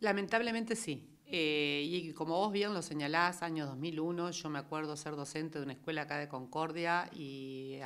Lamentablemente sí. Eh, y como vos bien lo señalás, año 2001, yo me acuerdo ser docente de una escuela acá de Concordia y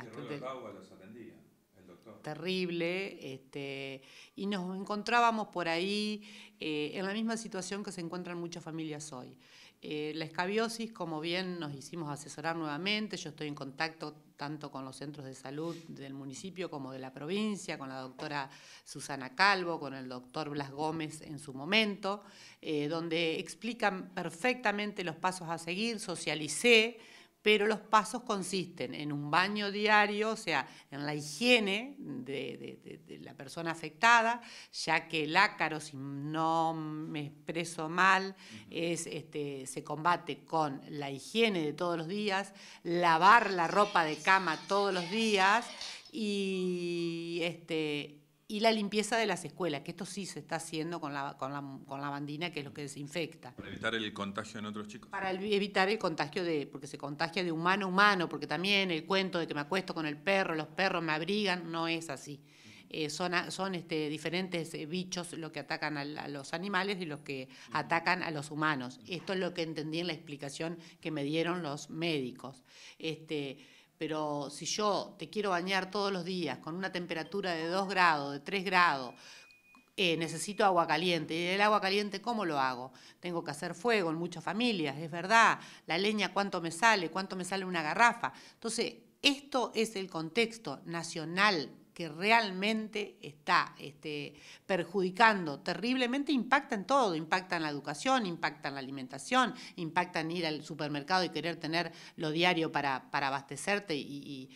terrible, este, y nos encontrábamos por ahí eh, en la misma situación que se encuentran muchas familias hoy. Eh, la escabiosis, como bien nos hicimos asesorar nuevamente, yo estoy en contacto tanto con los centros de salud del municipio como de la provincia, con la doctora Susana Calvo, con el doctor Blas Gómez en su momento, eh, donde explican perfectamente los pasos a seguir, socialicé pero los pasos consisten en un baño diario, o sea, en la higiene de, la persona afectada, ya que el ácaro, si no me expreso mal, es, este, se combate con la higiene de todos los días, lavar la ropa de cama todos los días y este, y la limpieza de las escuelas, que esto sí se está haciendo con la, con la, bandina, que es lo que desinfecta. Para evitar el contagio en otros chicos. Para evitar el contagio de, porque se contagia de humano a humano, porque también el cuento de que me acuesto con el perro, los perros me abrigan, no es así. Eh, son son este, diferentes eh, bichos los que atacan a, los animales y los que atacan a los humanos. Esto es lo que entendí en la explicación que me dieron los médicos. Este, pero si yo te quiero bañar todos los días con una temperatura de 2 grados, de 3 grados, eh, necesito agua caliente. ¿Y el agua caliente cómo lo hago? Tengo que hacer fuego en muchas familias, es verdad. La leña, ¿cuánto me sale? ¿Cuánto me sale una garrafa? Entonces, esto es el contexto nacional que realmente está este, perjudicando terriblemente, impacta en todo, impacta en la educación, impacta en la alimentación, impacta en ir al supermercado y querer tener lo diario para, abastecerte y,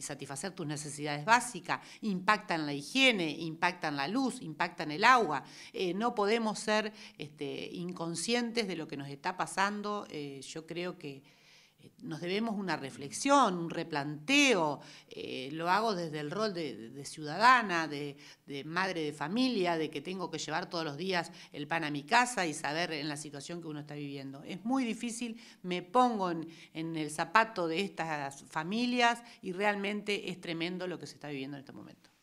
satisfacer tus necesidades básicas, impacta en la higiene, impacta en la luz, impacta en el agua. Eh, no podemos ser este, inconscientes de lo que nos está pasando. Eh, yo creo que nos debemos una reflexión, un replanteo, eh, lo hago desde el rol de, ciudadana, de, madre de familia, de que tengo que llevar todos los días el pan a mi casa y saber en la situación que uno está viviendo. Es muy difícil, me pongo en el zapato de estas familias y realmente es tremendo lo que se está viviendo en este momento.